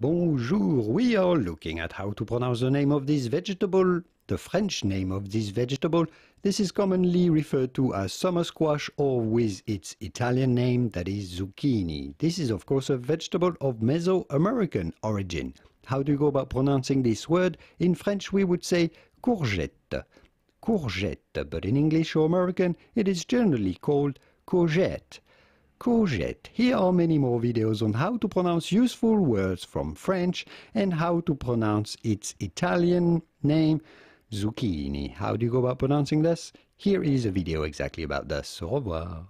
Bonjour, we are looking at how to pronounce the name of this vegetable, the French name of this vegetable. This is commonly referred to as summer squash or with its Italian name, that is zucchini. This is of course a vegetable of Mesoamerican origin. How do you go about pronouncing this word? In French we would say courgette, courgette, but in English or American it is generally called courgette courgette. Here are many more videos on how to pronounce useful words from French and how to pronounce its Italian name, zucchini. How do you go about pronouncing this? Here is a video exactly about this. Au revoir.